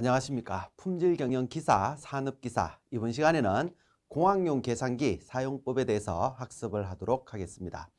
안녕하십니까. 품질경영 기사, 산업기사. 이번 시간에는 공학용 계산기 사용법에 대해서 학습을 하도록 하겠습니다.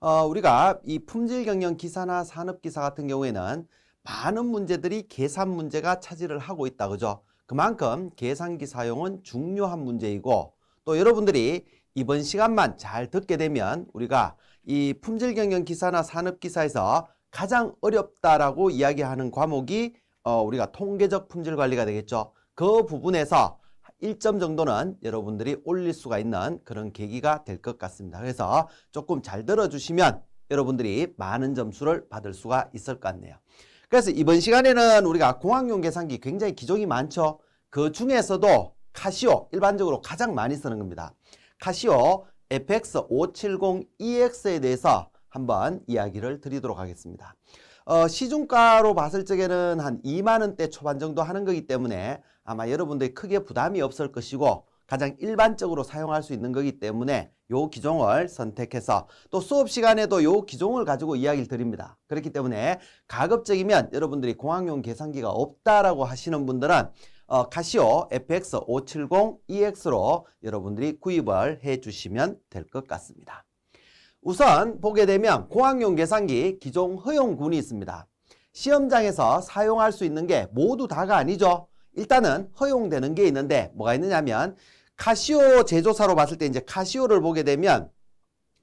어, 우리가 이 품질경영 기사나 산업기사 같은 경우에는 많은 문제들이 계산 문제가 차지를 하고 있다. 그죠? 그만큼 계산기 사용은 중요한 문제이고 또 여러분들이 이번 시간만 잘 듣게 되면 우리가 이 품질경영 기사나 산업기사에서 가장 어렵다라고 이야기하는 과목이 어, 우리가 통계적 품질 관리가 되겠죠. 그 부분에서 1점 정도는 여러분들이 올릴 수가 있는 그런 계기가 될 것 같습니다. 그래서 조금 잘 들어주시면 여러분들이 많은 점수를 받을 수가 있을 것 같네요. 그래서 이번 시간에는 우리가 공학용 계산기 굉장히 기종이 많죠. 그 중에서도 카시오 일반적으로 가장 많이 쓰는 겁니다. 카시오 FX570EX에 대해서 한번 이야기를 드리도록 하겠습니다. 어, 시중가로 봤을 적에는 한 2만 원대 초반 정도 하는 거기 때문에 아마 여러분들이 크게 부담이 없을 것이고 가장 일반적으로 사용할 수 있는 거기 때문에 요 기종을 선택해서 또 수업 시간에도 요 기종을 가지고 이야기를 드립니다. 그렇기 때문에 가급적이면 여러분들이 공학용 계산기가 없다라고 하시는 분들은 어, 카시오 FX 570EX로 여러분들이 구입을 해 주시면 될 것 같습니다. 우선 보게 되면 공학용 계산기 기종 허용군이 있습니다. 시험장에서 사용할 수 있는 게 모두 다가 아니죠. 일단은 허용되는 게 있는데 뭐가 있느냐면 카시오 제조사로 봤을 때 이제 카시오를 보게 되면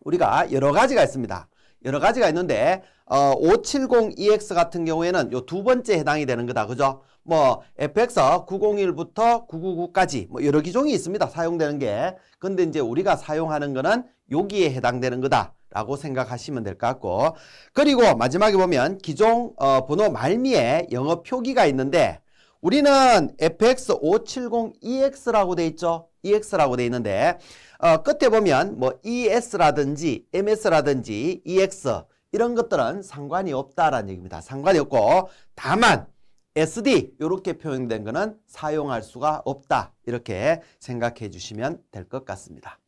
우리가 여러 가지가 있습니다. 여러 가지가 있는데 어, 570EX 같은 경우에는 요 두 번째 해당이 되는 거다. 그죠? 뭐 FX 901부터 999까지 뭐 여러 기종이 있습니다. 사용되는 게. 근데 이제 우리가 사용하는 거는 여기에 해당되는 거다. 라고 생각하시면 될 것 같고 그리고 마지막에 보면 기종 어, 번호 말미에 영어 표기가 있는데 우리는 FX570EX라고 돼 있죠. EX라고 돼 있는데 어, 끝에 보면 뭐 ES라든지 MS라든지 EX 이런 것들은 상관이 없다라는 얘기입니다. 상관이 없고 다만 SD 이렇게 표현된 거는 사용할 수가 없다. 이렇게 생각해 주시면 될 것 같습니다.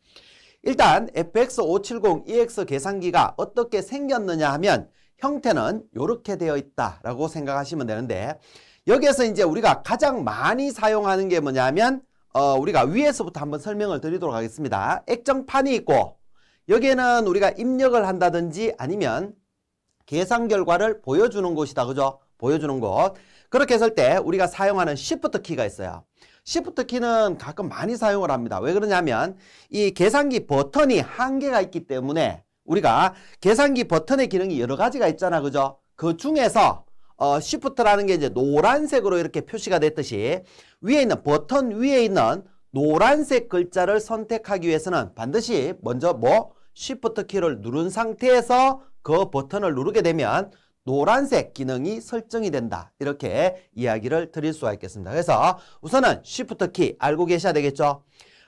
일단 FX570EX 계산기가 어떻게 생겼느냐 하면 형태는 이렇게 되어 있다라고 생각하시면 되는데 여기에서 이제 우리가 가장 많이 사용하는 게 뭐냐면 어, 우리가 위에서부터 한번 설명을 드리도록 하겠습니다. 액정판이 있고 여기에는 우리가 입력을 한다든지 아니면 계산 결과를 보여주는 곳이다. 그죠? 보여주는 곳. 그렇게 했을 때 우리가 사용하는 Shift 키가 있어요. Shift 키는 가끔 많이 사용을 합니다. 왜 그러냐면 이 계산기 버튼이 한계가 있기 때문에 우리가 계산기 버튼의 기능이 여러 가지가 있잖아. 그죠? 그 중에서 어, 시프트라는 게 이제 노란색으로 이렇게 표시가 됐듯이 위에 있는 버튼 위에 있는 노란색 글자를 선택하기 위해서는 반드시 먼저 뭐쉬프트 키를 누른 상태에서 그 버튼을 누르게 되면 노란색 기능이 설정이 된다. 이렇게 이야기를 드릴 수가 있겠습니다. 그래서 우선은 쉬프트키 알고 계셔야 되겠죠.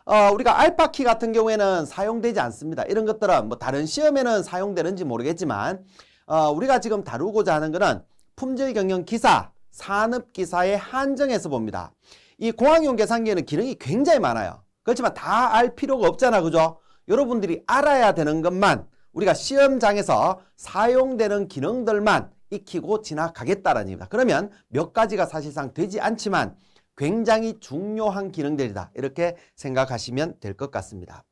어, 우리가 알파 키 같은 경우에는 사용되지 않습니다. 이런 것들은 뭐 다른 시험에는 사용되는지 모르겠지만 어, 우리가 지금 다루고자 하는 것은 품질 경영 기사, 산업 기사에 한정해서 봅니다. 이 공학용 계산기에는 기능이 굉장히 많아요. 그렇지만 다 알 필요가 없잖아. 그죠? 여러분들이 알아야 되는 것만 우리가 시험장에서 사용되는 기능들만 익히고 지나가겠다라는 얘기입니다. 그러면 몇 가지가 사실상 되지 않지만 굉장히 중요한 기능들이다. 이렇게 생각하시면 될 것 같습니다.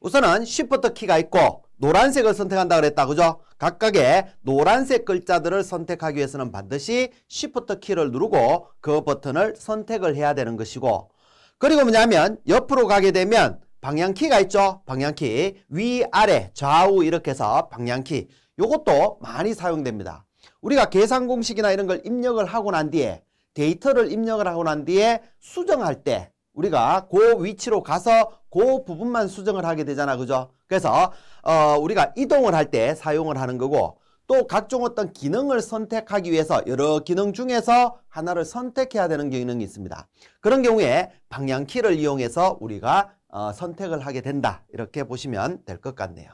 우선은 쉬프트 키가 있고 노란색을 선택한다 그랬다 그죠? 각각의 노란색 글자들을 선택하기 위해서는 반드시 쉬프트 키를 누르고 그 버튼을 선택을 해야 되는 것이고 그리고 뭐냐면 옆으로 가게 되면 방향키가 있죠? 방향키 위아래 좌우 이렇게 해서 방향키 이것도 많이 사용됩니다. 우리가 계산 공식이나 이런 걸 입력을 하고 난 뒤에 데이터를 입력을 하고 난 뒤에 수정할 때 우리가 그 위치로 가서 그 부분만 수정을 하게 되잖아. 그죠? 그래서 어, 우리가 이동을 할 때 사용을 하는 거고 또 각종 어떤 기능을 선택하기 위해서 여러 기능 중에서 하나를 선택해야 되는 기능이 있습니다. 그런 경우에 방향키를 이용해서 우리가 어, 선택을 하게 된다. 이렇게 보시면 될 것 같네요.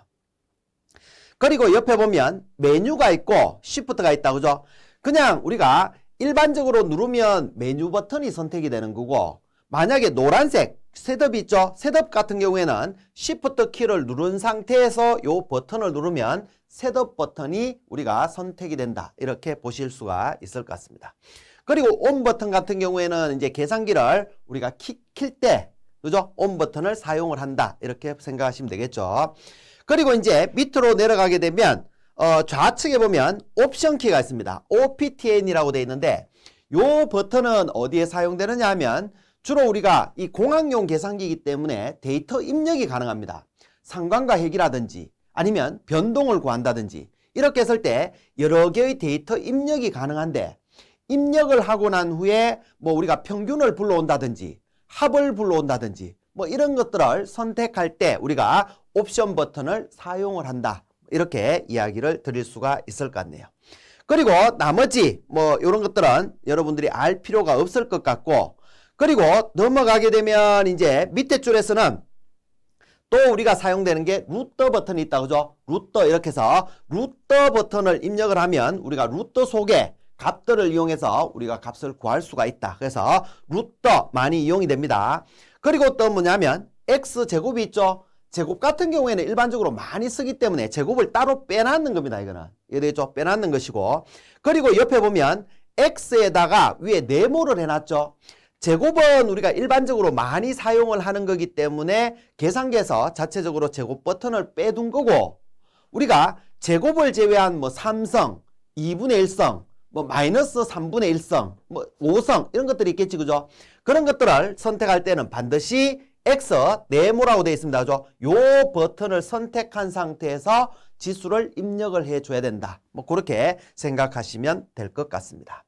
그리고 옆에 보면 메뉴가 있고 시프트가 있다. 그죠? 그냥 우리가 일반적으로 누르면 메뉴 버튼이 선택이 되는 거고 만약에 노란색 셋업 있죠? 셋업 같은 경우에는 Shift 키를 누른 상태에서 이 버튼을 누르면 셋업 버튼이 우리가 선택이 된다. 이렇게 보실 수가 있을 것 같습니다. 그리고 ON 버튼 같은 경우에는 이제 계산기를 우리가 킬때 그죠? ON 버튼을 사용을 한다. 이렇게 생각하시면 되겠죠. 그리고 이제 밑으로 내려가게 되면 어, 좌측에 보면 옵션 키가 있습니다. OPTN이라고 되어 있는데 이 버튼은 어디에 사용되느냐 하면 주로 우리가 이 공학용 계산기이기 때문에 데이터 입력이 가능합니다. 상관과 핵이라든지 아니면 변동을 구한다든지 이렇게 했을 때 여러 개의 데이터 입력이 가능한데 입력을 하고 난 후에 뭐 우리가 평균을 불러온다든지 합을 불러온다든지 뭐 이런 것들을 선택할 때 우리가 옵션 버튼을 사용을 한다. 이렇게 이야기를 드릴 수가 있을 것 같네요. 그리고 나머지 뭐 이런 것들은 여러분들이 알 필요가 없을 것 같고 그리고 넘어가게 되면 이제 밑에 줄에서는 또 우리가 사용되는 게 루터 버튼이 있다 그죠? 루터 이렇게 해서 루터 버튼을 입력을 하면 우리가 루터 속에 값들을 이용해서 우리가 값을 구할 수가 있다. 그래서 루터 많이 이용이 됩니다. 그리고 또 뭐냐면 x제곱이 있죠. 제곱 같은 경우에는 일반적으로 많이 쓰기 때문에 제곱을 따로 빼놨는 겁니다. 이거는. 이래죠. 빼놨는 것이고. 그리고 옆에 보면 x에다가 위에 네모를 해놨죠. 제곱은 우리가 일반적으로 많이 사용을 하는 거기 때문에 계산기에서 자체적으로 제곱 버튼을 빼둔 거고 우리가 제곱을 제외한 뭐 3성, 2분의 1성, 뭐 마이너스 3분의 1성, 뭐 5성 이런 것들이 있겠지 그죠? 그런 것들을 선택할 때는 반드시 X 네모라고 되어 있습니다. 그죠? 요 버튼을 선택한 상태에서 지수를 입력을 해줘야 된다. 뭐 그렇게 생각하시면 될 것 같습니다.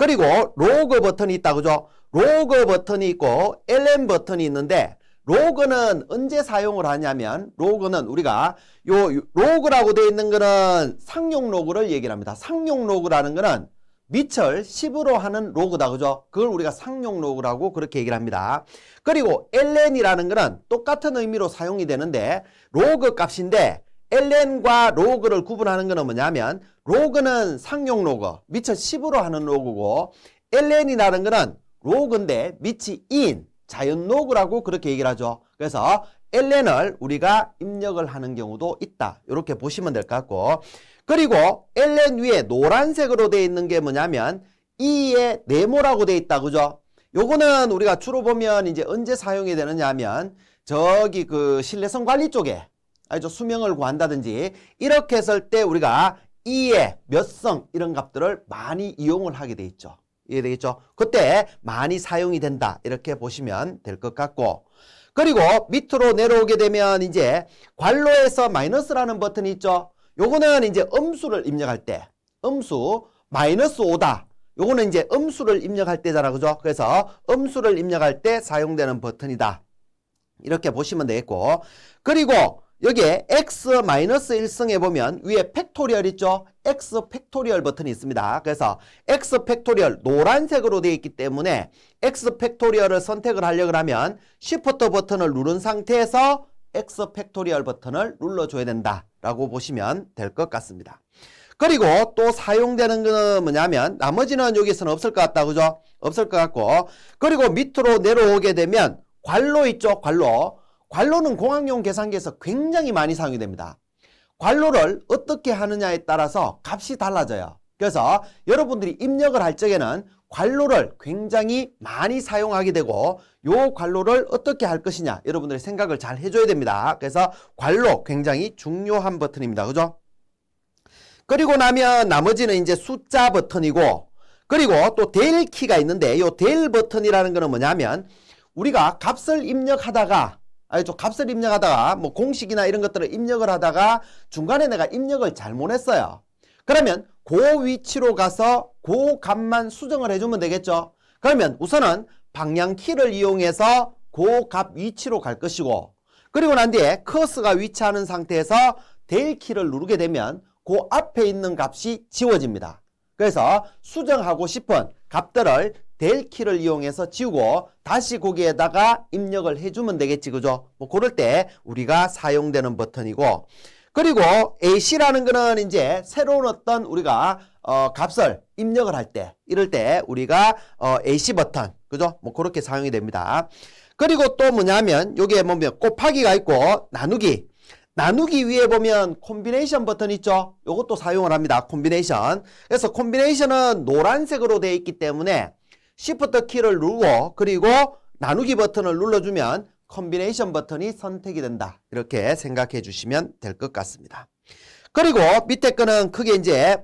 그리고 로그 버튼이 있다 그죠? 로그 버튼이 있고 LM 버튼이 있는데 로그는 언제 사용을 하냐면 로그는 우리가 요 로그라고 되어 있는 거는 상용 로그를 얘기를 합니다. 상용 로그라는 거는 밑을 10으로 하는 로그다 그죠? 그걸 우리가 상용 로그라고 그렇게 얘기를 합니다. 그리고 ln이라는 거는 똑같은 의미로 사용이 되는데 로그 값인데 ln과 로그를 구분하는 거는 뭐냐면 로그는 상용 로그, 밑을 10으로 하는 로그고 ln이라는 거는 로그인데 밑이 인, 자연 로그라고 그렇게 얘기를 하죠. 그래서 ln을 우리가 입력을 하는 경우도 있다. 이렇게 보시면 될 것 같고 그리고 ln 위에 노란색으로 되어 있는 게 뭐냐면 이의 네모라고 되어 있다. 그죠? 요거는 우리가 주로 보면 이제 언제 사용이 되느냐 하면 저기 그 신뢰성 관리 쪽에 알죠? 수명을 구한다든지 이렇게 했을 때 우리가 이에 몇성 이런 값들을 많이 이용을 하게 돼 있죠. 이해되겠죠? 그때 많이 사용이 된다. 이렇게 보시면 될 것 같고 그리고 밑으로 내려오게 되면 이제 관로에서 마이너스라는 버튼이 있죠. 요거는 이제 음수를 입력할 때 음수 마이너스 오다 요거는 이제 음수를 입력할 때잖아. 그죠? 그래서 음수를 입력할 때 사용되는 버튼이다. 이렇게 보시면 되겠고 그리고 여기에 x-1승에 보면 위에 팩토리얼 있죠? x 팩토리얼 버튼이 있습니다. 그래서 x 팩토리얼 노란색으로 되어 있기 때문에 x 팩토리얼을 선택을 하려고 하면 Shift 버튼을 누른 상태에서 x 팩토리얼 버튼을 눌러줘야 된다라고 보시면 될 것 같습니다. 그리고 또 사용되는 거는 뭐냐면 나머지는 여기서는 없을 것 같다. 그죠? 없을 것 같고 그리고 밑으로 내려오게 되면 관로 있죠? 관로 관로는 공학용 계산기에서 굉장히 많이 사용이 됩니다. 관로를 어떻게 하느냐에 따라서 값이 달라져요. 그래서 여러분들이 입력을 할 적에는 관로를 굉장히 많이 사용하게 되고 요 관로를 어떻게 할 것이냐 여러분들이 생각을 잘 해줘야 됩니다. 그래서 관로 굉장히 중요한 버튼입니다. 그죠? 그리고 나면 나머지는 이제 숫자 버튼이고 그리고 또 데일 키가 있는데 요 데일 버튼이라는 거는 뭐냐면 우리가 값을 입력하다가 아니 저 값을 입력하다가 뭐 공식이나 이런 것들을 입력을 하다가 중간에 내가 입력을 잘못했어요. 그러면 그 위치로 가서 그 값만 수정을 해주면 되겠죠. 그러면 우선은 방향키를 이용해서 그 값 위치로 갈 것이고 그리고 난 뒤에 커스가 위치하는 상태에서 델키를 누르게 되면 그 앞에 있는 값이 지워집니다. 그래서 수정하고 싶은 값들을 델키를 이용해서 지우고 다시 거기에다가 입력을 해주면 되겠지 그죠? 뭐 그럴 때 우리가 사용되는 버튼이고 그리고 AC라는 거는 이제 새로운 어떤 우리가 어, 값을 입력을 할 때 이럴 때 우리가 어, AC 버튼 그죠? 뭐 그렇게 사용이 됩니다. 그리고 또 뭐냐면 여기에 보면 뭐 곱하기가 있고 나누기 나누기 위에 보면 콤비네이션 버튼 있죠? 요것도 사용을 합니다. 콤비네이션. 그래서 콤비네이션은 노란색으로 되어 있기 때문에 Shift 키를 누르고 그리고 나누기 버튼을 눌러주면 컴비네이션 버튼이 선택이 된다. 이렇게 생각해 주시면 될 것 같습니다. 그리고 밑에 거는 크게 이제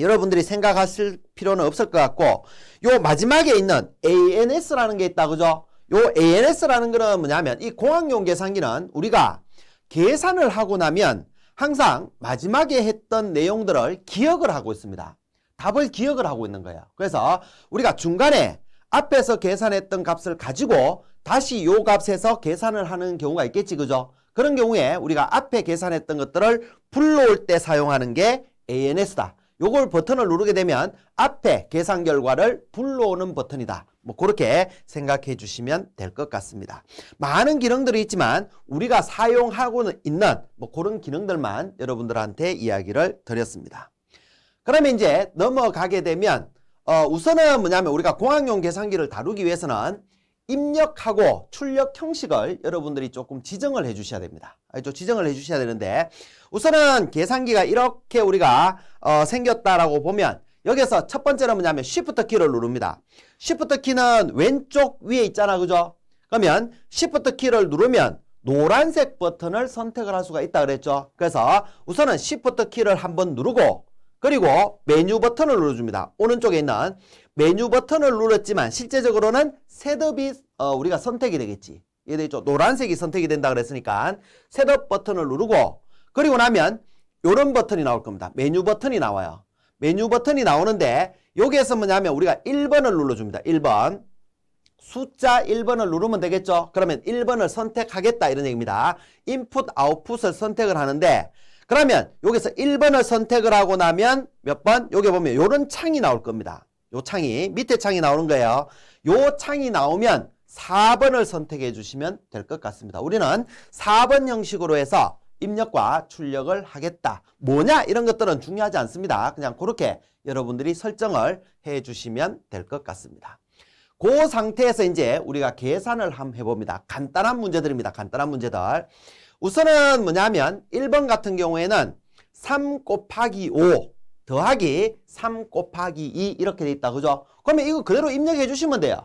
여러분들이 생각하실 필요는 없을 것 같고 요 마지막에 있는 ANS라는 게 있다 그죠? 요 ANS라는 거는 뭐냐면 이 공학용 계산기는 우리가 계산을 하고 나면 항상 마지막에 했던 내용들을 기억을 하고 있습니다. 답을 기억을 하고 있는 거야. 그래서 우리가 중간에 앞에서 계산했던 값을 가지고 다시 요 값에서 계산을 하는 경우가 있겠지, 그죠? 그런 경우에 우리가 앞에 계산했던 것들을 불러올 때 사용하는 게 ANS다. 요걸 버튼을 누르게 되면 앞에 계산 결과를 불러오는 버튼이다. 뭐 그렇게 생각해 주시면 될 것 같습니다. 많은 기능들이 있지만 우리가 사용하고 있는 뭐 그런 기능들만 여러분들한테 이야기를 드렸습니다. 그러면 이제 넘어가게 되면 어, 우선은 뭐냐면 우리가 공학용 계산기를 다루기 위해서는 입력하고 출력 형식을 여러분들이 조금 지정을 해주셔야 됩니다. 알죠? 지정을 해주셔야 되는데 우선은 계산기가 이렇게 우리가 어, 생겼다라고 보면 여기서 첫 번째는 뭐냐면 Shift 키를 누릅니다. Shift 키는 왼쪽 위에 있잖아, 그죠? 그러면 Shift 키를 누르면 노란색 버튼을 선택을 할 수가 있다 그랬죠. 그래서 우선은 Shift 키를 한번 누르고 그리고 메뉴 버튼을 눌러줍니다. 오른쪽에 있는 메뉴 버튼을 눌렀지만 실제적으로는 셋업이 어, 우리가 선택이 되겠지. 이해되죠? 노란색이 선택이 된다 그랬으니까 셋업 버튼을 누르고 그리고 나면 이런 버튼이 나올 겁니다. 메뉴 버튼이 나와요. 메뉴 버튼이 나오는데 여기에서 뭐냐면 우리가 1번을 눌러줍니다. 1번 숫자 1번을 누르면 되겠죠? 그러면 1번을 선택하겠다 이런 얘기입니다. 인풋 아웃풋을 선택을 하는데 그러면 여기서 1번을 선택을 하고 나면 몇 번? 여기 보면 요런 창이 나올 겁니다. 요 창이 밑에 창이 나오는 거예요. 요 창이 나오면 4번을 선택해 주시면 될 것 같습니다. 우리는 4번 형식으로 해서 입력과 출력을 하겠다. 뭐냐 이런 것들은 중요하지 않습니다. 그냥 그렇게 여러분들이 설정을 해 주시면 될 것 같습니다. 그 상태에서 이제 우리가 계산을 한번 해봅니다. 간단한 문제들입니다. 간단한 문제들. 우선은 뭐냐면 1번 같은 경우에는 3 곱하기 5 더하기 3 곱하기 2 이렇게 돼 있다. 그죠? 그러면 이거 그대로 입력해 주시면 돼요.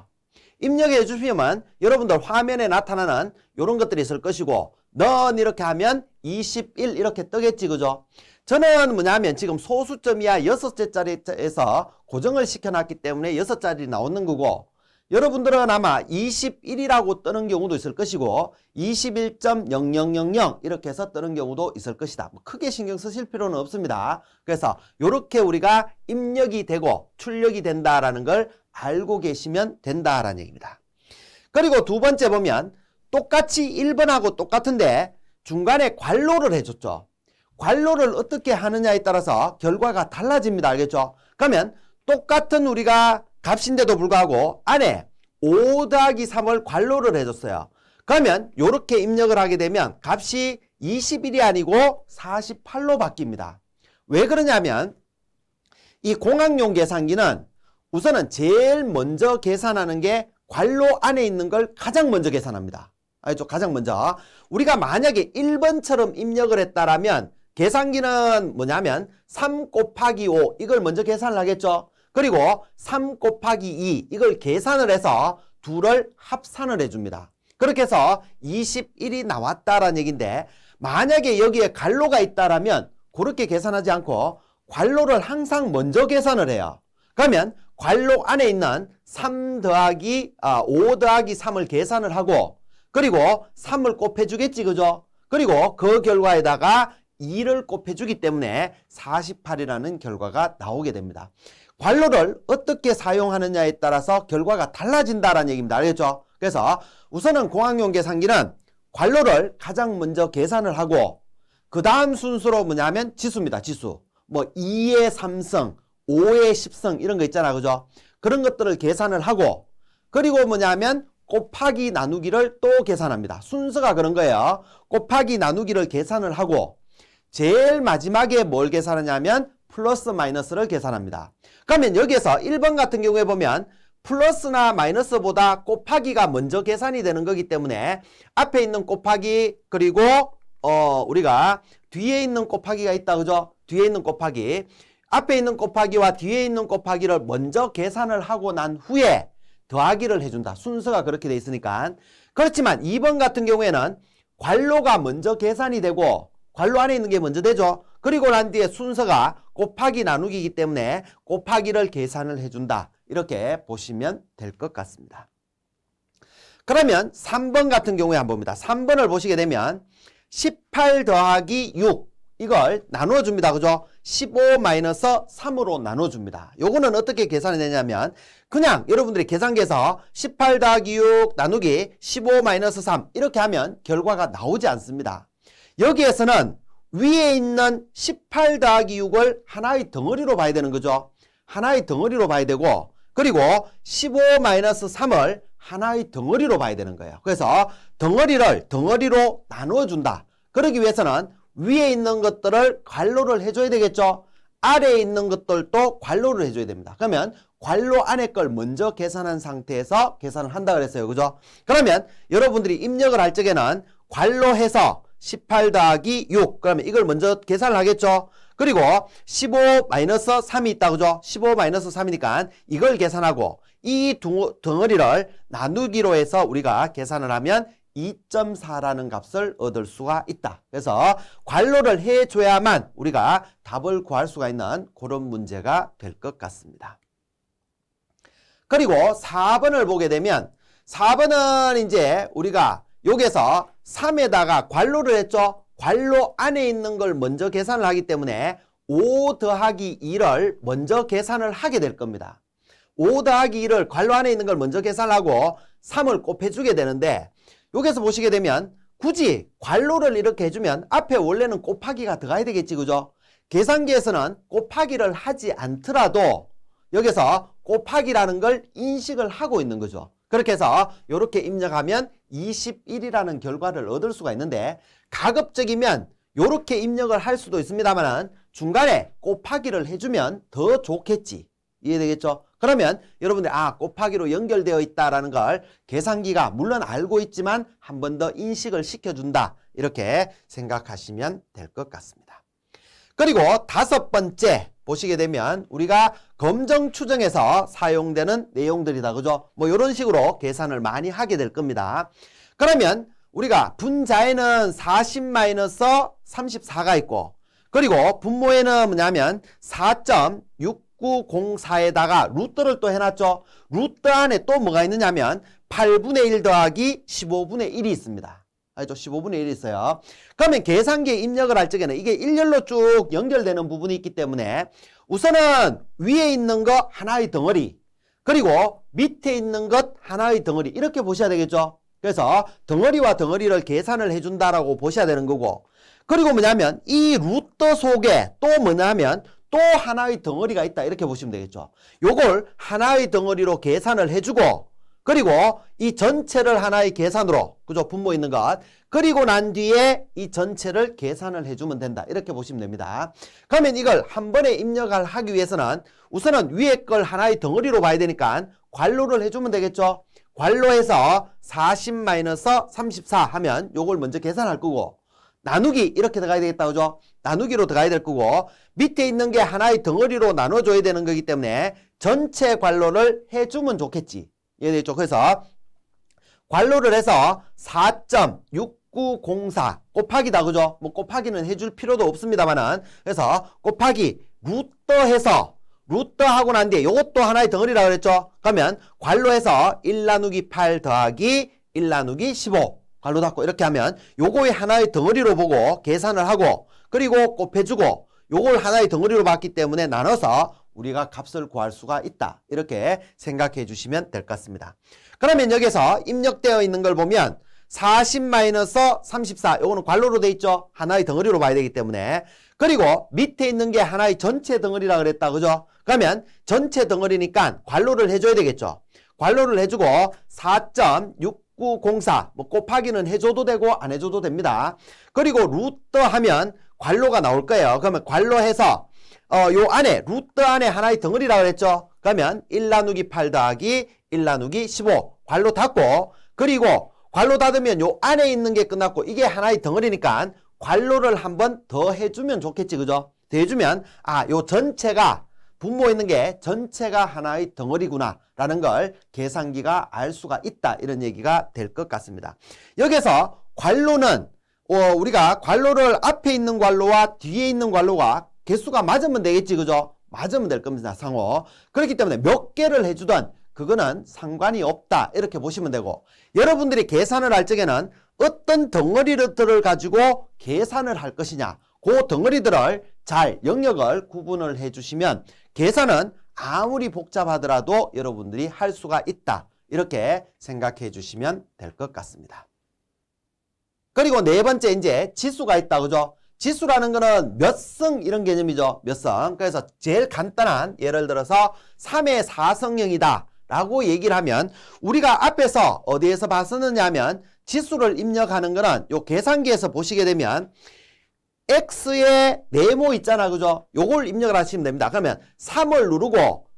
입력해 주시면 여러분들 화면에 나타나는 이런 것들이 있을 것이고 넌 이렇게 하면 21 이렇게 뜨겠지. 그죠? 저는 뭐냐면 지금 소수점 이야 6째 자리에서 고정을 시켜놨기 때문에 6섯 자리 나오는 거고 여러분들은 아마 21이라고 뜨는 경우도 있을 것이고 21.0000 이렇게 해서 뜨는 경우도 있을 것이다. 뭐 크게 신경 쓰실 필요는 없습니다. 그래서 이렇게 우리가 입력이 되고 출력이 된다라는 걸 알고 계시면 된다라는 얘기입니다. 그리고 두 번째 보면 똑같이 1번하고 똑같은데 중간에 관로를 해줬죠. 관로를 어떻게 하느냐에 따라서 결과가 달라집니다. 알겠죠? 그러면 똑같은 우리가 값인데도 불구하고 안에 5 더하기 3을 관로를 해줬어요. 그러면 이렇게 입력을 하게 되면 값이 21이 아니고 48로 바뀝니다. 왜 그러냐면 이 공학용 계산기는 우선은 제일 먼저 계산하는 게 관로 안에 있는 걸 가장 먼저 계산합니다. 알죠? 가장 먼저. 우리가 만약에 1번처럼 입력을 했다라면 계산기는 뭐냐면 3 곱하기 5 이걸 먼저 계산을 하겠죠. 그리고 3 곱하기 2 이걸 계산을 해서 둘을 합산을 해줍니다. 그렇게 해서 21이 나왔다라는 얘기인데 만약에 여기에 갈로가 있다라면 그렇게 계산하지 않고 관로를 항상 먼저 계산을 해요. 그러면 관로 안에 있는 3 더하기 아, 5 더하기 3을 계산을 하고 그리고 3을 곱해주겠지 그죠? 그리고 그 결과에다가 2를 곱해주기 때문에 48이라는 결과가 나오게 됩니다. 관로를 어떻게 사용하느냐에 따라서 결과가 달라진다라는 얘기입니다. 알겠죠? 그래서 우선은 공학용 계산기는 관로를 가장 먼저 계산을 하고 그 다음 순서로 뭐냐면 지수입니다. 지수. 뭐 2의 3승, 5의 10승 이런 거 있잖아. 그죠? 그런 것들을 계산을 하고 그리고 뭐냐면 곱하기 나누기를 또 계산합니다. 순서가 그런 거예요. 곱하기 나누기를 계산을 하고 제일 마지막에 뭘 계산하냐면 플러스 마이너스를 계산합니다. 그러면 여기에서 1번 같은 경우에 보면 플러스나 마이너스보다 곱하기가 먼저 계산이 되는 거기 때문에 앞에 있는 곱하기 그리고 어 우리가 뒤에 있는 곱하기가 있다 그죠? 뒤에 있는 곱하기 앞에 있는 곱하기와 뒤에 있는 곱하기를 먼저 계산을 하고 난 후에 더하기를 해준다. 순서가 그렇게 돼 있으니까 그렇지만 2번 같은 경우에는 관로가 먼저 계산이 되고 괄호 안에 있는 게 먼저 되죠. 그리고 난 뒤에 순서가 곱하기 나누기이기 때문에 곱하기를 계산을 해준다. 이렇게 보시면 될 것 같습니다. 그러면 3번 같은 경우에 한번 봅니다. 3번을 보시게 되면 18 더하기 6 이걸 나누어줍니다. 그죠? 15 마이너스 3으로 나눠줍니다. 요거는 어떻게 계산이 되냐면 그냥 여러분들이 계산기에서 18 더하기 6 나누기 15 마이너스 3 이렇게 하면 결과가 나오지 않습니다. 여기에서는 위에 있는 18 더하기 6을 하나의 덩어리로 봐야 되는 거죠. 하나의 덩어리로 봐야 되고 그리고 15 3을 하나의 덩어리로 봐야 되는 거예요. 그래서 덩어리를 덩어리로 나누어 준다. 그러기 위해서는 위에 있는 것들을 관로를 해줘야 되겠죠. 아래에 있는 것들도 관로를 해줘야 됩니다. 그러면 관로 안에 걸 먼저 계산한 상태에서 계산을 한다 그랬어요. 그죠? 그러면 여러분들이 입력을 할 적에는 관로해서 18 더하기 6 그러면 이걸 먼저 계산을 하겠죠 그리고 15 마이너스 3이 있다 그죠 15 마이너스 3이니까 이걸 계산하고 이 덩어리를 나누기로 해서 우리가 계산을 하면 2.4라는 값을 얻을 수가 있다 그래서 관로를 해줘야만 우리가 답을 구할 수가 있는 그런 문제가 될 것 같습니다 그리고 4번을 보게 되면 4번은 이제 우리가 여기에서 3에다가 관로를 했죠. 관로 안에 있는 걸 먼저 계산을 하기 때문에 5 더하기 1을 먼저 계산을 하게 될 겁니다. 5 더하기 1을 관로 안에 있는 걸 먼저 계산하고 3을 곱해주게 되는데 여기서 보시게 되면 굳이 관로를 이렇게 해주면 앞에 원래는 곱하기가 들어가야 되겠지 그죠? 계산기에서는 곱하기를 하지 않더라도 여기서 곱하기라는 걸 인식을 하고 있는 거죠. 그렇게 해서 이렇게 입력하면 21이라는 결과를 얻을 수가 있는데 가급적이면 이렇게 입력을 할 수도 있습니다만 중간에 곱하기를 해주면 더 좋겠지. 이해되겠죠? 그러면 여러분들 아 곱하기로 연결되어 있다라는 걸 계산기가 물론 알고 있지만 한 번 더 인식을 시켜준다. 이렇게 생각하시면 될 것 같습니다. 그리고 다섯 번째 보시게 되면 우리가 검정 추정에서 사용되는 내용들이다. 그죠? 뭐 이런 식으로 계산을 많이 하게 될 겁니다. 그러면 우리가 분자에는 40 마이너스 34가 있고 그리고 분모에는 뭐냐면 4.6904에다가 루트를 또 해놨죠. 루트 안에 또 뭐가 있느냐면 8분의 1 더하기 15분의 1이 있습니다. 알죠? 15분의 1이 있어요. 그러면 계산기에 입력을 할 적에는 이게 일렬로 쭉 연결되는 부분이 있기 때문에 우선은 위에 있는 것 하나의 덩어리 그리고 밑에 있는 것 하나의 덩어리 이렇게 보셔야 되겠죠? 그래서 덩어리와 덩어리를 계산을 해준다라고 보셔야 되는 거고 그리고 뭐냐면 이 루터 속에 또 뭐냐면 또 하나의 덩어리가 있다 이렇게 보시면 되겠죠. 요걸 하나의 덩어리로 계산을 해주고 그리고 이 전체를 하나의 계산으로 그죠? 분모 있는 것. 그리고 난 뒤에 이 전체를 계산을 해주면 된다. 이렇게 보시면 됩니다. 그러면 이걸 한 번에 입력을 하기 위해서는 우선은 위에 걸 하나의 덩어리로 봐야 되니까 관로를 해주면 되겠죠? 관로에서 40 마이너스 34 하면 요걸 먼저 계산할 거고 나누기 이렇게 들어가야 되겠다 그죠? 나누기로 들어가야 될 거고 밑에 있는 게 하나의 덩어리로 나눠줘야 되는 거기 때문에 전체 관로를 해주면 좋겠지 이해되죠? 예, 네, 그래서 관로를 해서 4.6904 곱하기다 그죠? 뭐 곱하기는 해줄 필요도 없습니다만은 그래서 곱하기 루터 해서 루터 하고 난 뒤에 이것도 하나의 덩어리라 그랬죠? 그러면 관로해서1 나누기 8 더하기 1 나누기 15 관로 닫고 이렇게 하면 요거의 하나의 덩어리로 보고 계산을 하고 그리고 곱해주고 요걸 하나의 덩어리로 봤기 때문에 나눠서 우리가 값을 구할 수가 있다. 이렇게 생각해 주시면 될 것 같습니다. 그러면 여기서 입력되어 있는 걸 보면 40 마이너스 34 요거는 관로로 돼 있죠. 하나의 덩어리로 봐야 되기 때문에 그리고 밑에 있는 게 하나의 전체 덩어리라 그랬다. 그죠? 그러면 전체 덩어리니까 관로를 해줘야 되겠죠. 관로를 해주고 4.6904뭐 곱하기는 해줘도 되고 안 해줘도 됩니다. 그리고 루트 하면 관로가 나올 거예요. 그러면 관로해서 어, 요 안에 루트 안에 하나의 덩어리라고 그랬죠. 그러면 1 나누기 8 더하기 1 나누기 15 괄로 닫고 그리고 괄로 닫으면 요 안에 있는 게 끝났고 이게 하나의 덩어리니까 괄로를 한 번 더 해주면 좋겠지 그죠? 더 해주면 아 요 전체가 분모 있는 게 전체가 하나의 덩어리구나 라는 걸 계산기가 알 수가 있다 이런 얘기가 될 것 같습니다. 여기서 괄로는 어, 우리가 괄로를 앞에 있는 괄로와 뒤에 있는 괄로가 개수가 맞으면 되겠지 그죠? 맞으면 될 겁니다 상호 그렇기 때문에 몇 개를 해주던 그거는 상관이 없다 이렇게 보시면 되고 여러분들이 계산을 할 적에는 어떤 덩어리들을 가지고 계산을 할 것이냐 그 덩어리들을 잘 영역을 구분을 해주시면 계산은 아무리 복잡하더라도 여러분들이 할 수가 있다 이렇게 생각해 주시면 될 것 같습니다 그리고 네 번째 이제 지수가 있다 그죠 지수라는 거는 몇 승 이런 개념이죠. 몇 승. 그래서 제일 간단한 예를 들어서 3의 4성형이다. 라고 얘기를 하면 우리가 앞에서 어디에서 봤었느냐 하면 지수를 입력하는 거는 요 계산기에서 보시게 되면 X의 네모 있잖아. 그죠? 요걸 입력을 하시면 됩니다. 그러면 3을 누르고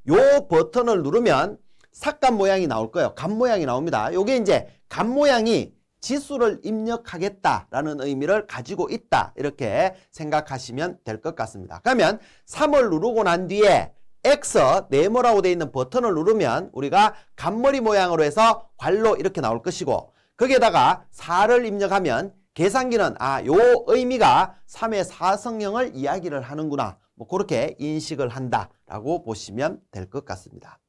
요 버튼을 누르면 삭감 모양이 나올 거예요. 감 모양이 나옵니다. 요게 이제 감 모양이 지수를 입력하겠다라는 의미를 가지고 있다. 이렇게 생각하시면 될 것 같습니다. 그러면 3을 누르고 난 뒤에 X 네모라고 되어 있는 버튼을 누르면 우리가 간머리 모양으로 해서 괄로 이렇게 나올 것이고 거기에다가 4를 입력하면 계산기는 아, 요 의미가 3의 4성형을 이야기를 하는구나. 뭐 그렇게 인식을 한다라고 보시면 될 것 같습니다.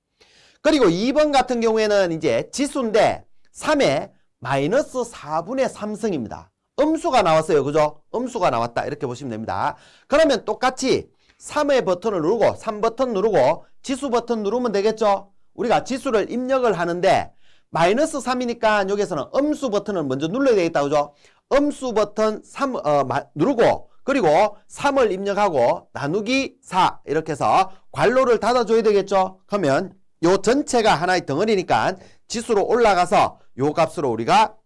그리고 2번 같은 경우에는 이제 지수인데 3의 마이너스 4분의 3승입니다. 음수가 나왔어요. 그죠? 음수가 나왔다. 이렇게 보시면 됩니다. 그러면 똑같이 3의 버튼을 누르고 3버튼 누르고 지수 버튼 누르면 되겠죠? 우리가 지수를 입력을 하는데 마이너스 3이니까 여기서는 에 음수 버튼을 먼저 눌러야 되겠다. 그죠? 음수 버튼 3 어, 마, 누르고 그리고 3을 입력하고 나누기 4 이렇게 해서 관로를 닫아줘야 되겠죠? 그러면 요 전체가 하나의 덩어리니까 지수로 올라가서 요 값으로 우리가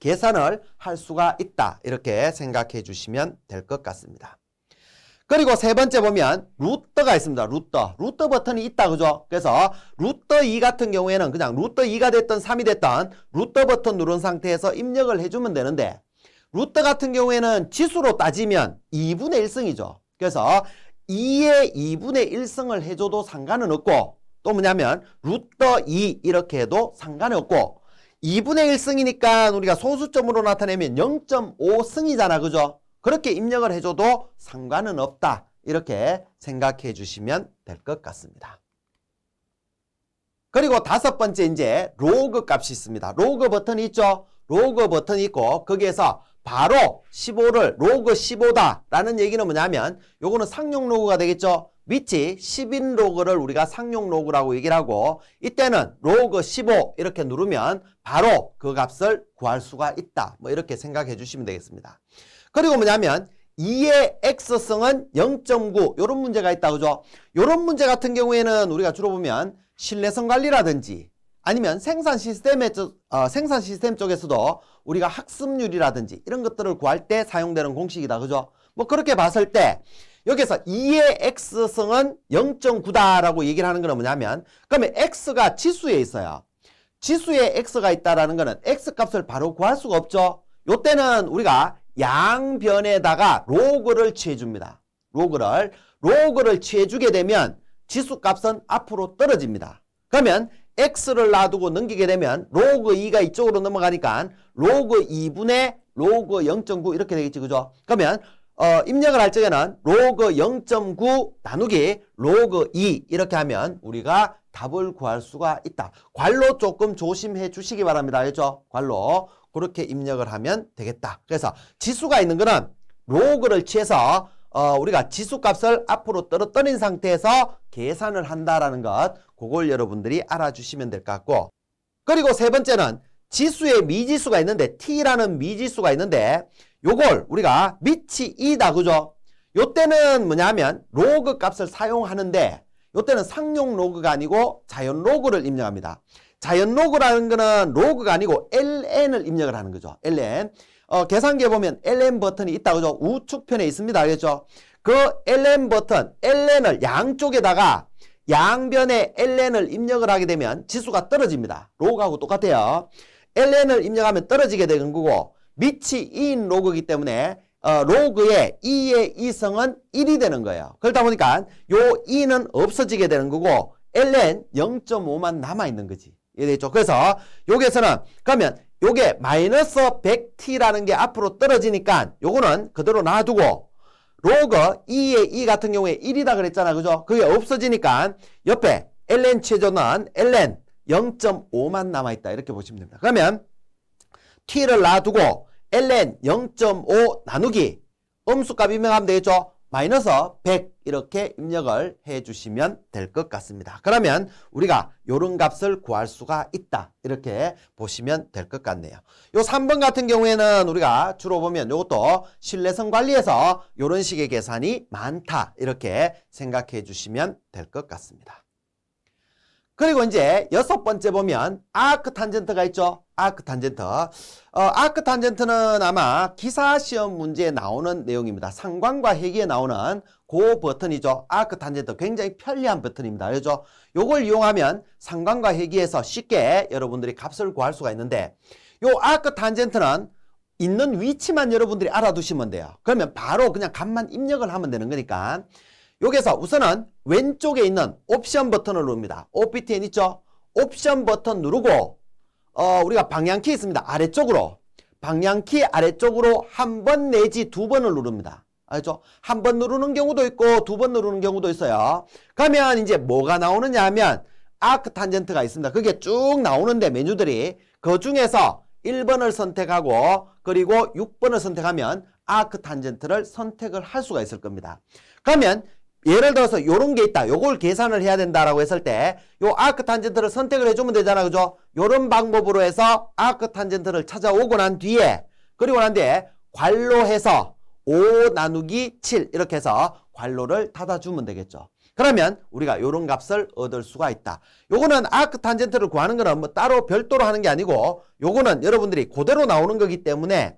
계산을 할 수가 있다. 이렇게 생각해 주시면 될 것 같습니다. 그리고 세 번째 보면 루터가 있습니다. 루터. 루터 버튼이 있다. 그죠? 그래서 루터 2 같은 경우에는 그냥 루터 2가 됐던 3이 됐던 루터 버튼 누른 상태에서 입력을 해주면 되는데 루터 같은 경우에는 지수로 따지면 2분의 1승이죠. 그래서 2의 2분의 1승을 해줘도 상관은 없고 또 뭐냐면 루터 2 이렇게 해도 상관 없고 2분의 1승이니까 우리가 소수점으로 나타내면 0.5승이잖아. 그죠? 그렇게 입력을 해줘도 상관은 없다. 이렇게 생각해 주시면 될 것 같습니다. 그리고 다섯 번째 이제 로그 값이 있습니다. 로그 버튼이 있죠? 로그 버튼이 있고 거기에서 바로 15를 로그 15다라는 얘기는 뭐냐면 요거는 상용 로그가 되겠죠? 위치 10인 로그를 우리가 상용 로그라고 얘기를 하고 이때는 로그 15 이렇게 누르면 바로 그 값을 구할 수가 있다. 뭐 이렇게 생각해 주시면 되겠습니다. 그리고 뭐냐면 2의 x성은 0.9 이런 문제가 있다 그죠? 이런 문제 같은 경우에는 우리가 주로 보면 신뢰성 관리라든지 아니면 생산 시스템에 어, 생산 시스템 쪽에서도 우리가 학습률이라든지 이런 것들을 구할 때 사용되는 공식이다 그죠? 뭐 그렇게 봤을 때 여기서 2의 x성은 0.9다라고 얘기를 하는 건 뭐냐면 그러면 x가 지수에 있어요. 지수에 x가 있다라는 거는 x값을 바로 구할 수가 없죠. 요때는 우리가 양변에다가 로그를 취해줍니다. 로그를 로그를 취해주게 되면 지수값은 앞으로 떨어집니다. 그러면 x를 놔두고 넘기게 되면 로그 2가 이쪽으로 넘어가니까 로그 2분의 로그 0.9 이렇게 되겠지 그죠? 그러면 어, 입력을 할 적에는 로그 0.9 나누기 로그 2 이렇게 하면 우리가 답을 구할 수가 있다. 관로 조금 조심해 주시기 바랍니다. 알죠 관로 그렇게 입력을 하면 되겠다. 그래서 지수가 있는 거는 로그를 취해서 어, 우리가 지수값을 앞으로 떨어뜨린 상태에서 계산을 한다라는 것 그걸 여러분들이 알아주시면 될 것 같고 그리고 세 번째는 지수에 미지수가 있는데 t라는 미지수가 있는데 요걸 우리가 밑이 2다 그죠? 요때는 뭐냐면 로그 값을 사용하는데 요때는 상용 로그가 아니고 자연 로그를 입력합니다. 자연 로그라는 거는 로그가 아니고 ln을 입력을 하는 거죠. ln. 어, 계산기에 보면 ln 버튼이 있다 그죠? 우측편에 있습니다. 알겠죠? 그 ln 버튼, ln을 양쪽에다가 양변에 ln을 입력을 하게 되면 지수가 떨어집니다. 로그하고 똑같아요. ln을 입력하면 떨어지게 되는 거고 밑이 2인 로그이기 때문에 어, 로그의 2의 2성은 1이 되는 거예요. 그렇다 보니까 요 2는 없어지게 되는 거고 ln 0.5만 남아있는 거지. 이해되죠? 그래서 여기에서는 그러면 요게 마이너스 100t라는 게 앞으로 떨어지니까 요거는 그대로 놔두고 로그 2의 2 같은 경우에 1이다 그랬잖아. 그죠? 그게 없어지니까 옆에 ln 최저는 ln 0.5만 남아있다. 이렇게 보시면 됩니다. 그러면 t를 놔두고 ln 0.5 나누기 음수값 입력하면 되겠죠? 마이너스 100 이렇게 입력을 해주시면 될 것 같습니다. 그러면 우리가 요런 값을 구할 수가 있다. 이렇게 보시면 될 것 같네요. 요 3번 같은 경우에는 우리가 주로 보면 요것도 신뢰성 관리에서 요런 식의 계산이 많다. 이렇게 생각해 주시면 될 것 같습니다. 그리고 이제 여섯 번째 보면 아크 탄젠트가 있죠. 아크 탄젠트. 어, 아크 탄젠트는 아마 기사 시험 문제에 나오는 내용입니다. 상관과 해계에 나오는 고 버튼이죠. 아크 탄젠트 굉장히 편리한 버튼입니다. 그죠 요걸 이용하면 상관과 해계에서 쉽게 여러분들이 값을 구할 수가 있는데 요 아크 탄젠트는 있는 위치만 여러분들이 알아두시면 돼요. 그러면 바로 그냥 값만 입력을 하면 되는 거니까 여기서 우선은 왼쪽에 있는 옵션 버튼을 누릅니다. OPTN 있죠? 옵션 버튼 누르고 어, 우리가 방향키 있습니다. 아래쪽으로 방향키 아래쪽으로 한 번 내지 두 번을 누릅니다. 알죠? 한 번 누르는 경우도 있고 두 번 누르는 경우도 있어요. 그러면 이제 뭐가 나오느냐 하면 아크 탄젠트가 있습니다. 그게 쭉 나오는데 메뉴들이 그 중에서 1번을 선택하고 그리고 6번을 선택하면 아크 탄젠트를 선택을 할 수가 있을 겁니다. 그러면 예를 들어서 요런게 있다. 요걸 계산을 해야 된다라고 했을 때 요 아크 탄젠트를 선택을 해주면 되잖아. 그죠? 요런 방법으로 해서 아크 탄젠트를 찾아오고 난 뒤에 그리고 난 뒤에 관로해서 5 나누기 7 이렇게 해서 관로를 닫아주면 되겠죠. 그러면 우리가 요런 값을 얻을 수가 있다. 요거는 아크 탄젠트를 구하는 거는 뭐 따로 별도로 하는 게 아니고 요거는 여러분들이 그대로 나오는 거기 때문에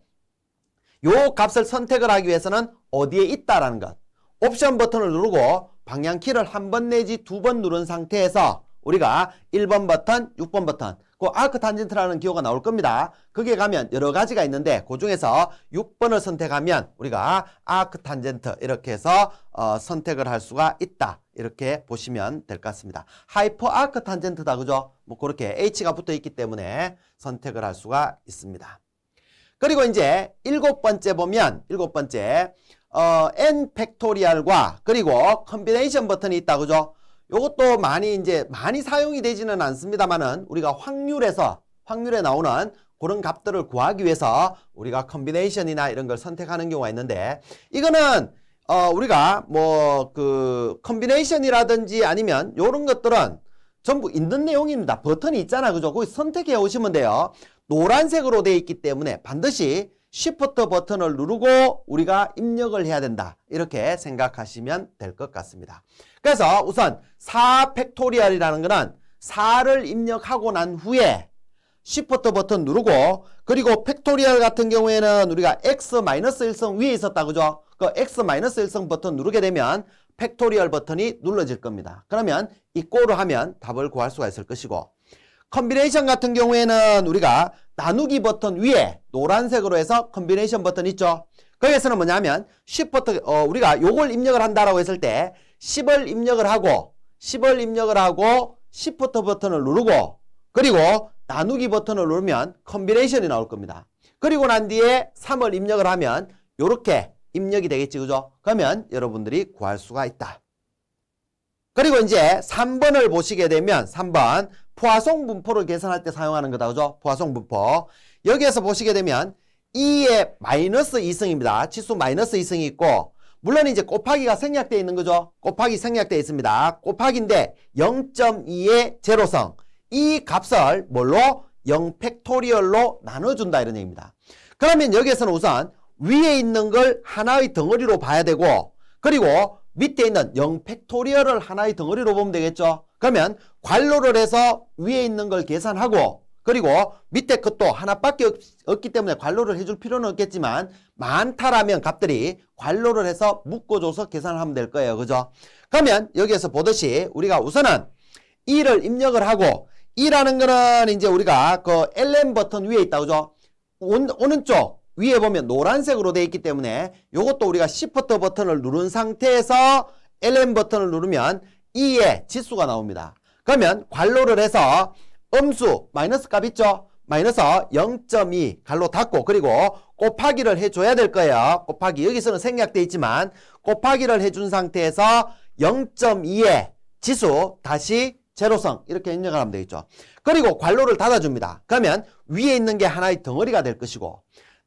요 값을 선택을 하기 위해서는 어디에 있다라는 것 옵션 버튼을 누르고 방향키를 한 번 내지 두 번 누른 상태에서 우리가 1번 버튼, 6번 버튼 그 아크 탄젠트라는 기호가 나올 겁니다. 거기에 가면 여러 가지가 있는데 그 중에서 6번을 선택하면 우리가 아크 탄젠트 이렇게 해서 어, 선택을 할 수가 있다. 이렇게 보시면 될 것 같습니다. 하이퍼 아크 탄젠트다. 그죠? 뭐 그렇게 H가 붙어 있기 때문에 선택을 할 수가 있습니다. 그리고 이제 일곱 번째 보면 일곱 번째 어, n 팩토리얼과 그리고 컨비네이션 버튼이 있다 그죠? 요것도 많이 이제 많이 사용이 되지는 않습니다만은 우리가 확률에서 확률에 나오는 그런 값들을 구하기 위해서 우리가 컨비네이션이나 이런 걸 선택하는 경우가 있는데 이거는 어 우리가 뭐그 컨비네이션이라든지 아니면 요런 것들은 전부 있는 내용입니다. 버튼이 있잖아. 그죠? 거기 선택해 오시면 돼요. 노란색으로 돼 있기 때문에 반드시 Shift 버튼을 누르고 우리가 입력을 해야 된다. 이렇게 생각하시면 될 것 같습니다. 그래서 우선 4 팩토리얼이라는 거는 4를 입력하고 난 후에 Shift 버튼 누르고 그리고 팩토리얼 같은 경우에는 우리가 X-1성 위에 있었다. 그죠? 그 X-1성 버튼 누르게 되면 팩토리얼 버튼이 눌러질 겁니다. 그러면 이꼴로 하면 답을 구할 수가 있을 것이고 컨비네이션 같은 경우에는 우리가 나누기 버튼 위에 노란색으로 해서 컨비네이션 버튼 있죠. 거기에서는 뭐냐면 1 0부 어, 우리가 요걸 입력을 한다라고 했을 때 10을 입력을 하고 10을 입력을 하고 10부터 버튼을 누르고 그리고 나누기 버튼을 누르면 컨비네이션이 나올 겁니다. 그리고 난 뒤에 3을 입력을 하면 이렇게 입력이 되겠지 그죠? 그러면 여러분들이 구할 수가 있다. 그리고 이제 3번을 보시게 되면 3번 포화성 분포를 계산할 때 사용하는 거다. 그죠? 포화성 분포. 여기에서 보시게 되면 2의 마이너스 2승입니다. 치수 마이너스 2승이 있고 물론 이제 곱하기가 생략되어 있는 거죠. 곱하기 생략되어 있습니다. 곱하기인데 0.2의 제로성. 이 값을 뭘로? 0팩토리얼로 나눠준다 이런 얘기입니다. 그러면 여기에서는 우선 위에 있는 걸 하나의 덩어리로 봐야 되고 그리고 밑에 있는 0 팩토리얼을 하나의 덩어리로 보면 되겠죠. 그러면 관로를 해서 위에 있는 걸 계산하고 그리고 밑에 것도 하나밖에 없, 기 때문에 관로를 해줄 필요는 없겠지만 많다라면 값들이 관로를 해서 묶어줘서 계산을 하면 될 거예요. 그죠? 그러면 여기에서 보듯이 우리가 우선은 2를 입력을 하고 2라는 거는 이제 우리가 그 LM 버튼 위에 있다. 그죠? 온, 오른쪽 위에 보면 노란색으로 되어 있기 때문에 이것도 우리가 시프트 버튼을 누른 상태에서 LM 버튼을 누르면 2의 지수가 나옵니다. 그러면 관로를 해서 음수 마이너스 값 있죠? 마이너스 0.2 갈로 닫고 그리고 곱하기를 해줘야 될 거예요. 곱하기 여기서는 생략돼 있지만 곱하기를 해준 상태에서 0.2의 지수 다시 제로성 이렇게 입력하면 되겠죠. 그리고 관로를 닫아줍니다. 그러면 위에 있는 게 하나의 덩어리가 될 것이고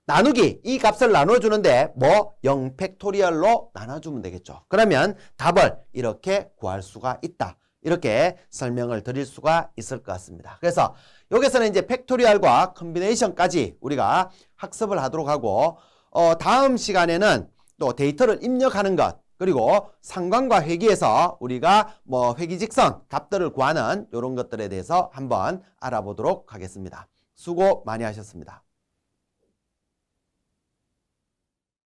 나누기 이 값을 나눠주는데 뭐 0팩토리얼로 나눠주면 되겠죠. 그러면 답을 이렇게 구할 수가 있다. 이렇게 설명을 드릴 수가 있을 것 같습니다. 그래서 여기서는 이제 팩토리얼과 컨비네이션까지 우리가 학습을 하도록 하고 어, 다음 시간에는 또 데이터를 입력하는 것 그리고 상관과 회귀에서 우리가 뭐 회귀 직선 값들을 구하는 이런 것들에 대해서 한번 알아보도록 하겠습니다. 수고 많이 하셨습니다.